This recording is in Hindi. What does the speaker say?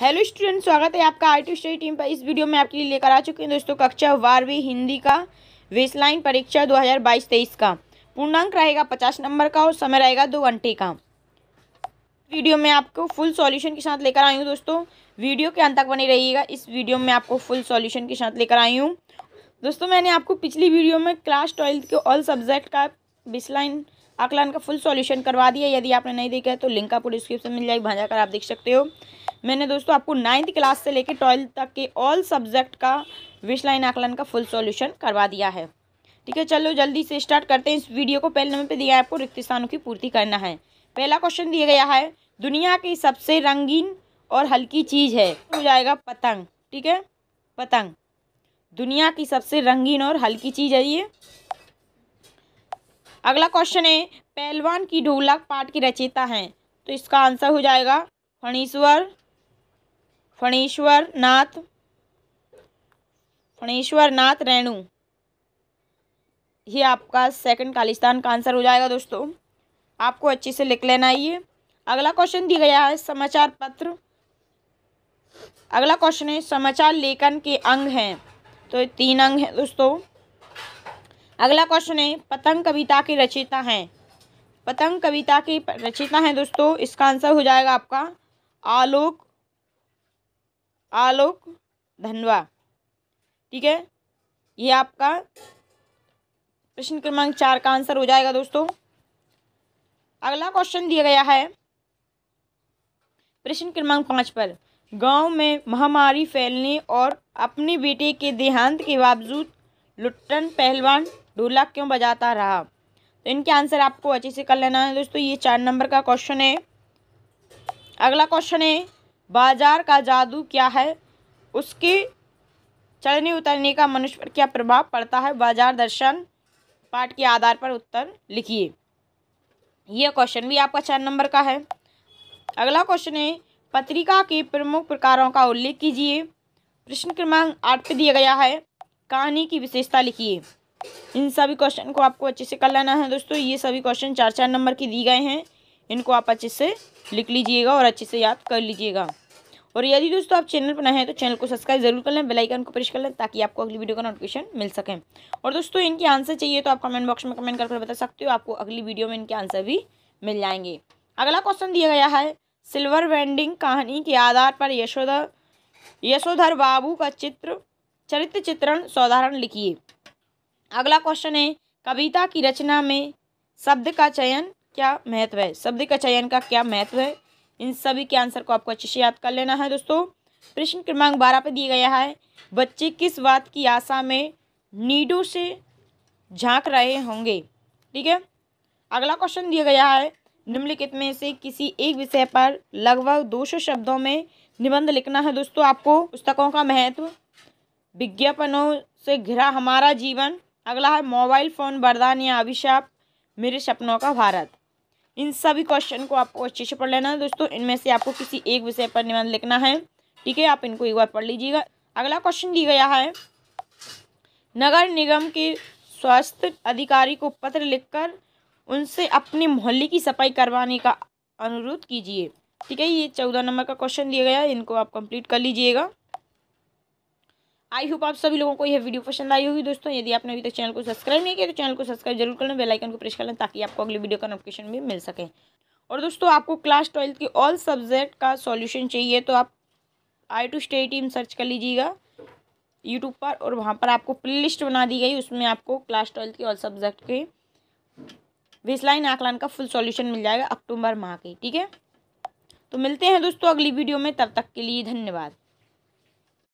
हेलो स्टूडेंट स्वागत है आपका आई टी स्टडी टीम पर इस वीडियो में आपके लिए लेकर आ चुके हैं दोस्तों कक्षा बारहवीं हिंदी का वेस्टलाइन परीक्षा 2022-23 का पूर्णांक रहेगा 50 नंबर का और समय रहेगा दो घंटे का वीडियो में आपको फुल सॉल्यूशन के साथ लेकर आई हूँ दोस्तों वीडियो के अंत तक बने रहिएगा इस वीडियो में आपको फुल सॉल्यूशन के साथ लेकर आई हूँ दोस्तों मैंने आपको पिछली वीडियो में क्लास ट्वेल्थ के ऑल सब्जेक्ट का बेसलाइन आकलन का फुल सॉल्यूशन करवा दिया यदि आपने नहीं देखा है तो लिंक आपको डिस्क्रिप्शन मिल जाएगी भाजा कर आप देख सकते हो मैंने दोस्तों आपको नाइन्थ क्लास से लेकर ट्वेल्थ तक के ऑल सब्जेक्ट का विशलाइन आकलन का फुल सॉल्यूशन करवा दिया है ठीक है चलो जल्दी से स्टार्ट करते हैं इस वीडियो को पहले नंबर पे दिया है आपको रिक्त स्थानों की पूर्ति करना है पहला क्वेश्चन दिया गया है दुनिया की सबसे रंगीन और हल्की चीज़ है हो जाएगा पतंग ठीक है पतंग दुनिया की सबसे रंगीन और हल्की चीज़ है ये अगला क्वेश्चन है पहलवान की ढोलक पाठ की रचयिता है तो इसका आंसर हो जाएगा फणीश्वर फणीश्वर नाथ फणीश्वर नाथ रेणु ये आपका सेकंड खालिस्तान का आंसर हो जाएगा दोस्तों आपको अच्छे से लिख लेना ये अगला क्वेश्चन दिया गया है समाचार पत्र अगला क्वेश्चन है समाचार लेखन के अंग हैं तो तीन अंग हैं दोस्तों अगला क्वेश्चन है पतंग कविता के रचयिता हैं पतंग कविता के रचयिता हैं दोस्तों इसका आंसर हो जाएगा आपका आलोक आलोक धनवा ठीक है ये आपका प्रश्न क्रमांक चार का आंसर हो जाएगा दोस्तों अगला क्वेश्चन दिया गया है प्रश्न क्रमांक पाँच पर गांव में महामारी फैलने और अपने बेटे के देहांत के बावजूद लुट्टन पहलवान ढोला क्यों बजाता रहा तो इनके आंसर आपको अच्छे से कर लेना है दोस्तों ये चार नंबर का क्वेश्चन है अगला क्वेश्चन है बाजार का जादू क्या है उसकी चढ़ने उतरने का मनुष्य पर क्या प्रभाव पड़ता है बाजार दर्शन पाठ के आधार पर उत्तर लिखिए यह क्वेश्चन भी आपका चार नंबर का है अगला क्वेश्चन है पत्रिका के प्रमुख प्रकारों का उल्लेख कीजिए प्रश्न क्रमांक आठ पे दिया गया है कहानी की विशेषता लिखिए इन सभी क्वेश्चन को आपको अच्छे से कर लेना है दोस्तों ये सभी क्वेश्चन चार चार नंबर के दिए गए हैं इनको आप अच्छे से लिख लीजिएगा और अच्छे से याद कर लीजिएगा और यदि दोस्तों आप चैनल पर नए हैं तो चैनल को सब्सक्राइब जरूर कर लें बेल आइकन को प्रेस कर लें ताकि आपको अगली वीडियो का नोटिफिकेशन मिल सके और दोस्तों इनके आंसर चाहिए तो आप कमेंट बॉक्स में कमेंट करके बता सकते हो आपको अगली वीडियो में इनके आंसर भी मिल जाएंगे अगला क्वेश्चन दिया गया है सिल्वर वेंडिंग कहानी के आधार पर यशोधर यशोधर बाबू का चित्र चरित्र चित्रण साधारण लिखिए अगला क्वेश्चन है कविता की रचना में शब्द का चयन क्या महत्व है शब्द का चयन का क्या महत्व है इन सभी के आंसर को आपको अच्छे से याद कर लेना है दोस्तों प्रश्न क्रमांक बारह पर दिया गया है बच्चे किस बात की आशा में नीडू से झांक रहे होंगे ठीक है अगला क्वेश्चन दिया गया है निम्नलिखित में से किसी एक विषय पर लगभग दो सौ शब्दों में निबंध लिखना है दोस्तों आपको पुस्तकों का महत्व विज्ञापनों से घिरा हमारा जीवन अगला है मोबाइल फ़ोन वरदान या अभिशाप मेरे सपनों का भारत इन सभी क्वेश्चन को आपको अच्छे से पढ़ लेना है दोस्तों इनमें से आपको किसी एक विषय पर निबंध लिखना है ठीक है आप इनको एक बार पढ़ लीजिएगा अगला क्वेश्चन दिया गया है नगर निगम के स्वास्थ्य अधिकारी को पत्र लिखकर उनसे अपने मोहल्ले की सफाई करवाने का अनुरोध कीजिए ठीक है ये चौदह नंबर का क्वेश्चन दिया गया है इनको आप कंप्लीट कर लीजिएगा आई होप आप सभी लोगों को यह वीडियो पसंद आई होगी दोस्तों यदि आपने अभी तक चैनल को सब्सक्राइब नहीं किया तो चैनल को सब्सक्राइब जरूर कर लें बेलाइकन को प्रेस कर लें ताकि आपको अगली वीडियो का नोटिफिकेशन भी मिल सके और दोस्तों आपको क्लास ट्वेल्थ के ऑल सब्जेक्ट का सॉल्यूशन चाहिए तो आप I two stay team search कर लीजिएगा यूट्यूब पर और वहाँ पर आपको प्ले लिस्ट बना दी गई उसमें आपको क्लास ट्वेल्थ के ऑल सब्जेक्ट के बेसलाइन आकलन का फुल सॉल्यूशन मिल जाएगा अक्टूबर माह के ठीक है तो मिलते हैं दोस्तों अगली वीडियो में तब तक के लिए धन्यवाद